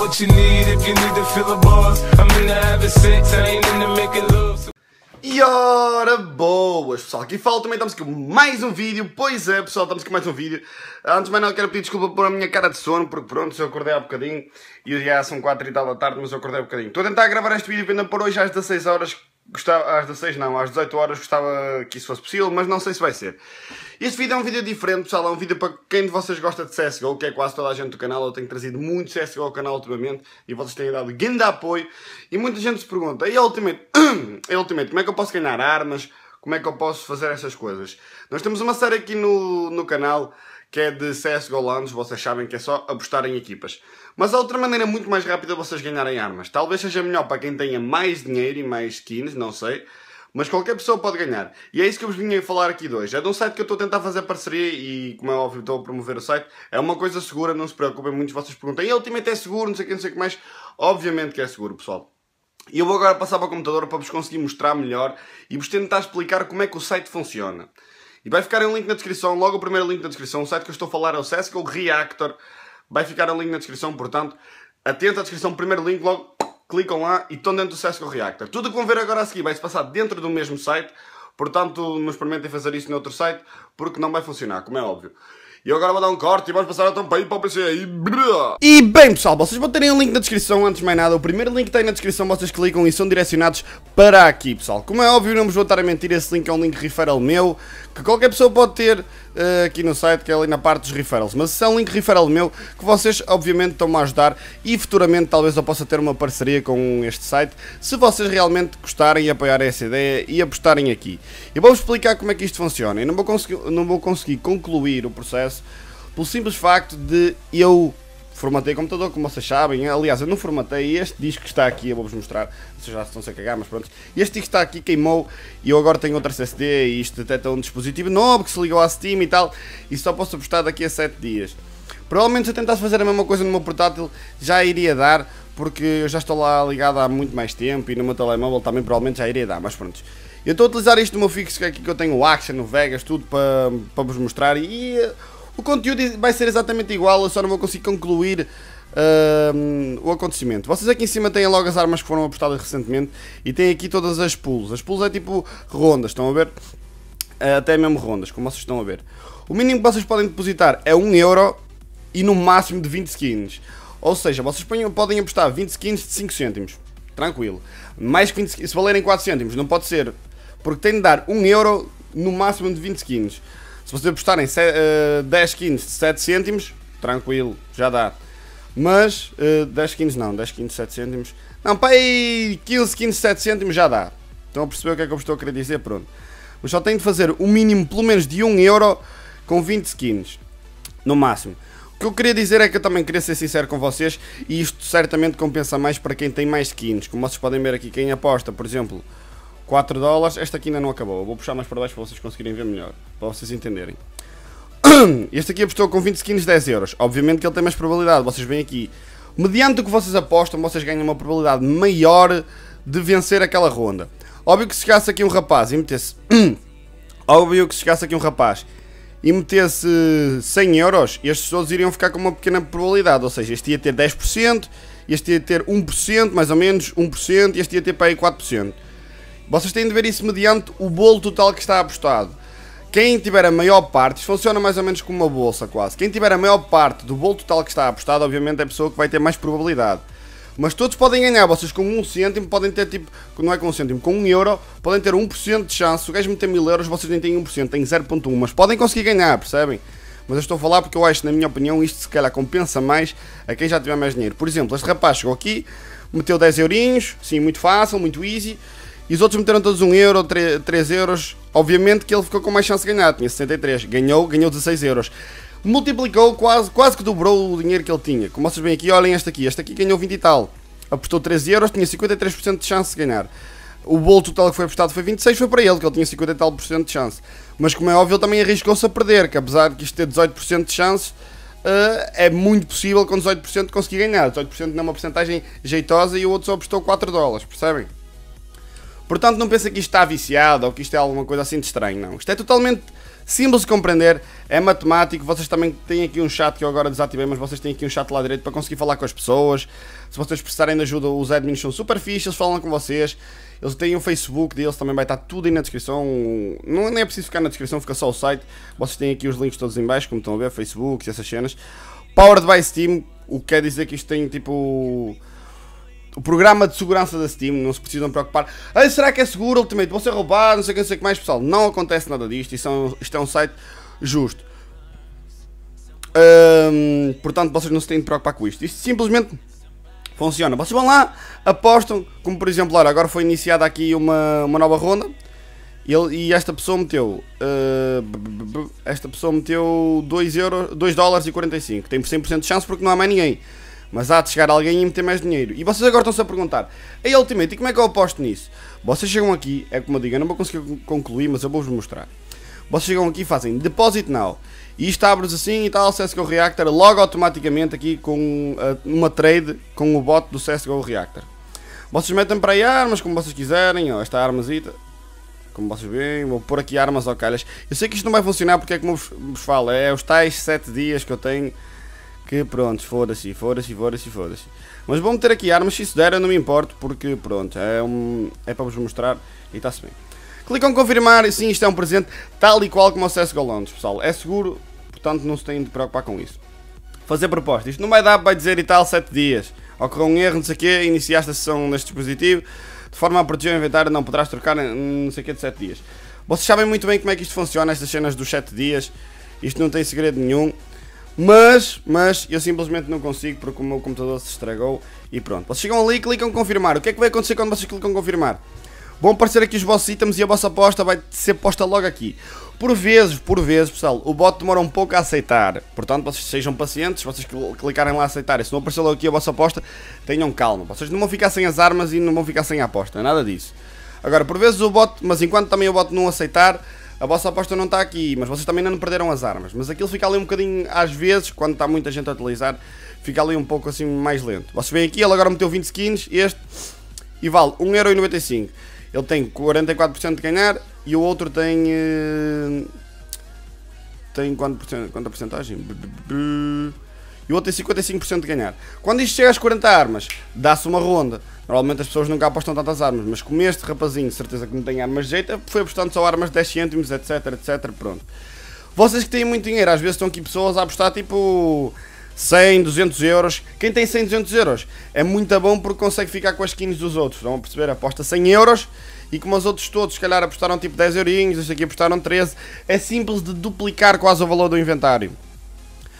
what you need if you need to feel a boss. I'm in the sex, I ain't making love. E ora boas pessoal, aqui falta também, estamos aqui com mais um vídeo, pois é pessoal, estamos aqui com mais um vídeo Antes de mais nada quero pedir desculpa por a minha cara de sono, porque pronto, eu acordei há bocadinho E já são 4 e tal da tarde, mas eu acordei há bocadinho Estou a tentar gravar este vídeo ainda por hoje às 16 horas gostava, às 16 não, às 18 horas gostava que isso fosse possível, mas não sei se vai ser. Este vídeo é um vídeo diferente, pessoal, é um vídeo para quem de vocês gosta de CSGO, que é quase toda a gente do canal, eu tenho trazido muito CSGO ao canal ultimamente, e vocês têm dado grande apoio, e muita gente se pergunta, e ultimamente e ultimamente como é que eu posso ganhar armas, como é que eu posso fazer essas coisas? Nós temos uma série aqui no, no canal que é de CSGO Lounge, vocês sabem que é só apostar em equipas. Mas há outra maneira muito mais rápida de vocês ganharem armas. Talvez seja melhor para quem tenha mais dinheiro e mais skins, não sei. Mas qualquer pessoa pode ganhar. E é isso que eu vos vim falar aqui de hoje. É de um site que eu estou a tentar fazer parceria e, como é óbvio, estou a promover o site. É uma coisa segura, não se preocupem. Muitos de vocês perguntam, e Ultimate é seguro, não sei o que, não sei o que mais. Obviamente que é seguro, pessoal. E eu vou agora passar para o computador para vos conseguir mostrar melhor e vos tentar explicar como é que o site funciona. E vai ficar um link na descrição, logo o primeiro link na descrição. O site que eu estou a falar é o Sesco Reactor. Vai ficar um link na descrição, portanto, atenta à descrição, primeiro link, logo clicam lá e estão dentro do Sesco Reactor. Tudo o que vão ver agora a seguir vai se passar dentro do mesmo site. Portanto, não experimentem fazer isso noutro site, porque não vai funcionar, como é óbvio. E agora vou dar um corte e vamos passar a tampa aí para o PC aí. E bem pessoal, vocês vão terem um link na descrição antes de mais nada. O primeiro link que tem na descrição, vocês clicam e são direcionados para aqui pessoal. Como é óbvio, não vos vou estar a mentir, esse link é um link referral meu, que qualquer pessoa pode ter uh, aqui no site, que é ali na parte dos referrals. Mas é um link referral meu que vocês, obviamente, estão-me a ajudar e futuramente talvez eu possa ter uma parceria com este site se vocês realmente gostarem e apoiarem essa ideia e apostarem aqui. E vou-vos explicar como é que isto funciona. Eu não vou conseguir, não vou conseguir concluir o processo pelo simples facto de eu formatei o computador, como vocês sabem. Aliás, eu não formatei este disco que está aqui, eu vou-vos mostrar. Vocês já estão-se a cagar, mas pronto. Este disco está aqui, queimou, e eu agora tenho outro SSD, e isto detecta um dispositivo novo que se ligou à Steam e tal, e só posso apostar daqui a 7 dias. Provavelmente se eu tentasse fazer a mesma coisa no meu portátil, já iria dar, porque eu já estou lá ligado há muito mais tempo, e no meu telemóvel também provavelmente já iria dar, mas pronto. Eu estou a utilizar isto no meu fixo, que é aqui que eu tenho o Action, o Vegas, tudo para, para vos mostrar, e o conteúdo vai ser exatamente igual, eu só não vou conseguir concluir uh, o acontecimento. Vocês aqui em cima têm logo as armas que foram apostadas recentemente e têm aqui todas as pools. As pools é tipo rondas, estão a ver? Uh, até mesmo rondas, como vocês estão a ver. O mínimo que vocês podem depositar é 1€ euro e no máximo de 20 skins. Ou seja, vocês podem apostar 20 skins de 5 cêntimos. Tranquilo. Mais que 20, se valerem 4 cêntimos, não pode ser. Porque tem de dar 1€ euro no máximo de 20 skins. Se vocês apostarem 10 skins de 7 cêntimos, tranquilo, já dá. Mas 10 eh, skins não, 10 skins de 7 cêntimos. Não, pai, 15 skins de 7 cêntimos já dá. Estão a perceber o que é que eu estou a querer dizer? Pronto. Mas só tenho de fazer o um mínimo pelo menos de 1 euro com 20 skins. No máximo. O que eu queria dizer é que eu também queria ser sincero com vocês e isto certamente compensa mais para quem tem mais skins. Como vocês podem ver aqui, quem aposta, por exemplo, 4 dólares. Esta aqui ainda não acabou. vou puxar mais para baixo para vocês conseguirem ver melhor. Para vocês entenderem. Este aqui apostou com 20 skins 10 euros. Obviamente que ele tem mais probabilidade. Vocês veem aqui. Mediante o que vocês apostam, vocês ganham uma probabilidade maior de vencer aquela ronda. Óbvio que se chegasse aqui um rapaz e metesse... Óbvio que se chegasse aqui um rapaz e metesse 100 euros, estes todos iriam ficar com uma pequena probabilidade. Ou seja, este ia ter 10%, este ia ter 1%, mais ou menos 1%, e este ia ter para aí 4%. Vocês têm de ver isso mediante o bolo total que está apostado. Quem tiver a maior parte, isto funciona mais ou menos como uma bolsa quase. Quem tiver a maior parte do bolo total que está apostado, obviamente é a pessoa que vai ter mais probabilidade. Mas todos podem ganhar, vocês com um cêntimo podem ter tipo, não é com um cêntimo, com um euro, podem ter 1% de chance. Se o gajo meter mil euros, vocês nem têm 1%, têm 0.1, mas podem conseguir ganhar, percebem? Mas eu estou a falar porque eu acho, na minha opinião, isto se calhar compensa mais a quem já tiver mais dinheiro. Por exemplo, este rapaz chegou aqui, meteu 10 eurinhos, sim, muito fácil, muito easy, e os outros meteram todos 1 um euro, 3, 3 euros. Obviamente que ele ficou com mais chance de ganhar, tinha 63, ganhou, ganhou 16 euros. Multiplicou, quase, quase que dobrou o dinheiro que ele tinha. Como vocês bem aqui, olhem esta aqui, esta aqui ganhou 20 e tal. Apostou 13 euros, tinha 53% de chance de ganhar. O bolo total que foi apostado foi 26, foi para ele, que ele tinha 50 e tal por cento de chance. Mas como é óbvio, ele também arriscou-se a perder, que apesar de isto ter 18% de chance, uh, é muito possível com 18% conseguir ganhar. 18% não é uma porcentagem jeitosa e o outro só apostou 4 dólares, percebem? Portanto, não pensa que isto está viciado ou que isto é alguma coisa assim de estranho, não. Isto é totalmente simples de compreender, é matemático. Vocês também têm aqui um chat que eu agora desativei, mas vocês têm aqui um chat lá direito para conseguir falar com as pessoas. Se vocês precisarem de ajuda, os admins são super fixos, eles falam com vocês. Eles têm o Facebook deles, também vai estar tudo aí na descrição. Não nem é preciso ficar na descrição, fica só o site. Vocês têm aqui os links todos em baixo, como estão a ver, Facebook e essas cenas. Powered by Steam, o que quer dizer que isto tem tipo o programa de segurança da Steam, não se precisam preocupar. Ei, será que é seguro Ultimate? Vou ser roubado, não sei o que, não sei que mais, pessoal. Não acontece nada disto, isto é um, isto é um site justo. Hum, portanto, vocês não se têm de preocupar com isto. Isto simplesmente funciona. Vocês vão lá, apostam, como por exemplo, olha, agora foi iniciada aqui uma, uma nova ronda. E, ele, e esta pessoa meteu. Uh, esta pessoa meteu 2 dólares e 45. Tem 100% de chance porque não há mais ninguém. Mas há de chegar alguém e meter mais dinheiro. E vocês agora estão-se a perguntar: Ei Ultimate, e como é que eu aposto nisso? Vocês chegam aqui, é como eu digo, eu não vou conseguir concluir, mas eu vou-vos mostrar. Vocês chegam aqui e fazem Deposit Now. E isto abre-se assim e tal, CSGO Reactor, logo automaticamente aqui com ah, uma trade com o bot do CSGO Reactor. Vocês metem para aí armas como vocês quiserem, ó, esta armazita, como vocês veem, vou pôr aqui armas ao calhas. Eu sei que isto não vai funcionar porque é como vos, vos falo, é os tais 7 dias que eu tenho que pronto, foda-se, foda-se, foda-se, foda-se. Mas vou meter aqui armas, se isso der eu não me importo, porque pronto, é, um, é para vos mostrar e está-se bem. Clicam confirmar e sim, isto é um presente tal e qual como o CSGO Londres, pessoal. É seguro, portanto não se têm de preocupar com isso. Fazer proposta, isto não vai dar, vai dizer e tal 7 dias. Ocorreu um erro, não sei o quê, iniciaste a sessão neste dispositivo, de forma a proteger o inventário não poderás trocar hum, não sei o quê de 7 dias. Vocês sabem muito bem como é que isto funciona, estas cenas dos 7 dias, isto não tem segredo nenhum. Mas, mas, eu simplesmente não consigo porque o meu computador se estragou e pronto. Vocês chegam ali e clicam confirmar. O que é que vai acontecer quando vocês clicam confirmar? Vão aparecer aqui os vossos itens e a vossa aposta vai ser posta logo aqui. Por vezes, por vezes, pessoal, o bot demora um pouco a aceitar. Portanto, vocês sejam pacientes, vocês clicarem lá a aceitar. E se não aparecer logo aqui a vossa aposta, tenham calma. Vocês não vão ficar sem as armas e não vão ficar sem a aposta, nada disso. Agora, por vezes o bot, mas enquanto também o bot não aceitar, a vossa aposta não está aqui, mas vocês também não perderam as armas. Mas aquilo fica ali um bocadinho, às vezes, quando está muita gente a utilizar, fica ali um pouco assim mais lento. Vocês veem aqui, ele agora meteu 20 skins, este, e vale 1,95€. Ele tem 44% de ganhar e o outro tem... Eh, tem quanto porcento, quanta porcentagem? E o outro tem 55% de ganhar. Quando isto chega às 40 armas, dá-se uma ronda. Normalmente as pessoas nunca apostam tantas armas, mas como este rapazinho, certeza que não tem armas de jeito, foi apostando só armas de 10 cêntimos, etc, etc, pronto. Vocês que têm muito dinheiro, às vezes estão aqui pessoas a apostar tipo 100, 200 euros. Quem tem 100, 200 euros é muito bom porque consegue ficar com as skins dos outros, estão a perceber? Aposta 100 euros e como os outros todos, se calhar apostaram tipo 10 eurinhos, este aqui apostaram 13, é simples de duplicar quase o valor do inventário.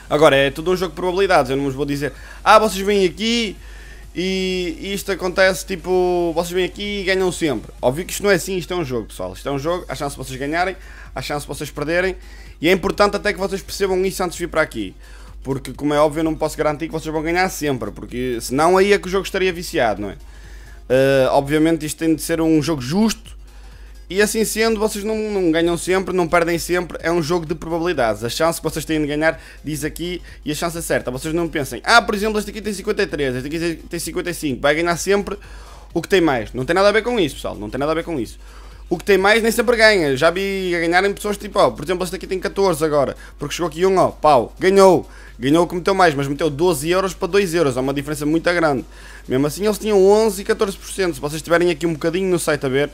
Agora, é tudo um jogo de probabilidades, eu não vos vou dizer, ah, vocês vêm aqui, e, isto acontece tipo, vocês vêm aqui e ganham sempre. Óbvio que isto não é assim, isto é um jogo, pessoal. Isto é um jogo, há chance de vocês ganharem, há chance de vocês perderem. E é importante até que vocês percebam isso antes de vir para aqui. Porque, como é óbvio, eu não posso garantir que vocês vão ganhar sempre, porque senão aí é que o jogo estaria viciado, não é? Uh, obviamente, isto tem de ser um jogo justo e assim sendo, vocês não, não, ganham sempre, não perdem sempre, é um jogo de probabilidades. A chance que vocês têm de ganhar diz aqui e a chance é certa. Vocês não pensem, ah, por exemplo, este aqui tem 53, este aqui tem 55, vai ganhar sempre o que tem mais. Não tem nada a ver com isso, pessoal, não tem nada a ver com isso. O que tem mais nem sempre ganha. Já vi ganharem pessoas tipo, ó, oh, por exemplo, este aqui tem 14 agora, porque chegou aqui um, ó, oh, pau, ganhou. Ganhou o que meteu mais, mas meteu 12 euros para 2 euros, é uma diferença muito grande. Mesmo assim, eles tinham 11 e 14%. Se vocês estiverem aqui um bocadinho no site a ver,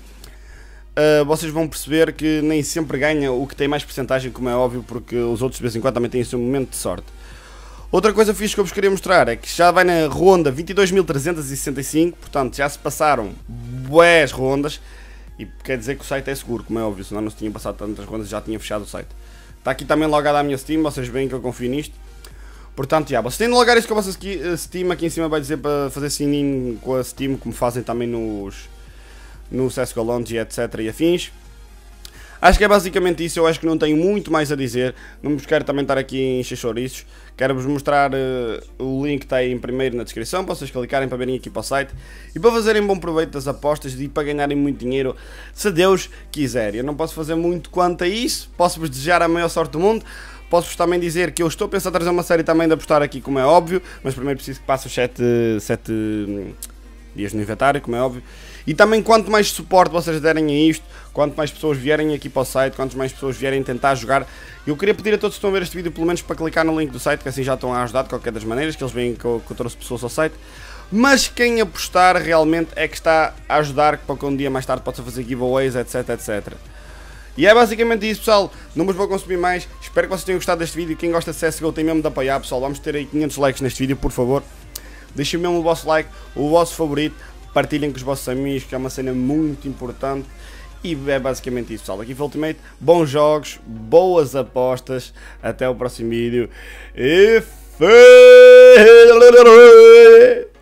uh, vocês vão perceber que nem sempre ganha o que tem mais porcentagem, como é óbvio, porque os outros de vez em quando também têm o seu momento de sorte. Outra coisa fixe que eu vos queria mostrar é que já vai na ronda 22.365, portanto já se passaram boas rondas, e quer dizer que o site é seguro, como é óbvio, senão não se tinha passado tantas rondas, já tinha fechado o site. Está aqui também logada a minha Steam, vocês veem que eu confio nisto. Portanto, já, vocês têm de logar isso com a vossa Steam, aqui em cima vai dizer para fazer sininho com a Steam, como fazem também nos, no CSGO Lounge, etc. e afins. Acho que é basicamente isso, eu acho que não tenho muito mais a dizer, não vos quero também estar aqui em xixouriços, quero-vos mostrar uh, o link que está aí em primeiro na descrição, para vocês clicarem para verem aqui para o site, e para fazerem bom proveito das apostas e para ganharem muito dinheiro, se Deus quiser. Eu não posso fazer muito quanto a isso, posso-vos desejar a maior sorte do mundo, Posso-vos também dizer que eu estou a pensar trazer uma série também de apostar aqui, como é óbvio, mas primeiro preciso que passe os 7 hum, dias no inventário, como é óbvio. E também quanto mais suporte vocês derem a isto, quanto mais pessoas vierem aqui para o site, quanto mais pessoas vierem tentar jogar, eu queria pedir a todos que estão a ver este vídeo, pelo menos para clicar no link do site, que assim já estão a ajudar de qualquer das maneiras, que eles veem que eu, que eu trouxe pessoas ao site. Mas quem apostar realmente é que está a ajudar, para que um dia mais tarde possa fazer giveaways, etc, etc. E é basicamente isso, pessoal. Não vos vou consumir mais. Espero que vocês tenham gostado deste vídeo. Quem gosta de CSGO tem mesmo de apoiar, pessoal. Vamos ter aí 500 likes neste vídeo, por favor. Deixem mesmo o vosso like, o vosso favorito partilhem com os vossos amigos, que é uma cena muito importante. E é basicamente isso, pessoal. Aqui foi Ultimate. Bons jogos, boas apostas. Até o próximo vídeo. E.